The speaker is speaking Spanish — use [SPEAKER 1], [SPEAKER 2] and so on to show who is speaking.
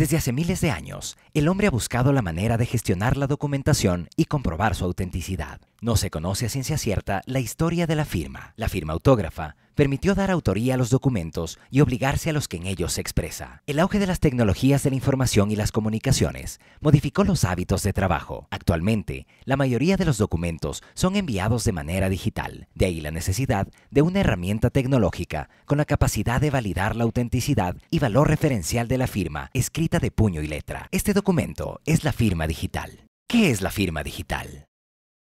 [SPEAKER 1] Desde hace miles de años, el hombre ha buscado la manera de gestionar la documentación y comprobar su autenticidad. No se conoce a ciencia cierta la historia de la firma. La firma autógrafa permitió dar autoría a los documentos y obligarse a los que en ellos se expresa. El auge de las tecnologías de la información y las comunicaciones modificó los hábitos de trabajo. Actualmente, la mayoría de los documentos son enviados de manera digital, de ahí la necesidad de una herramienta tecnológica con la capacidad de validar la autenticidad y valor referencial de la firma escrita de puño y letra. Este documento es la firma digital. ¿Qué es la firma digital?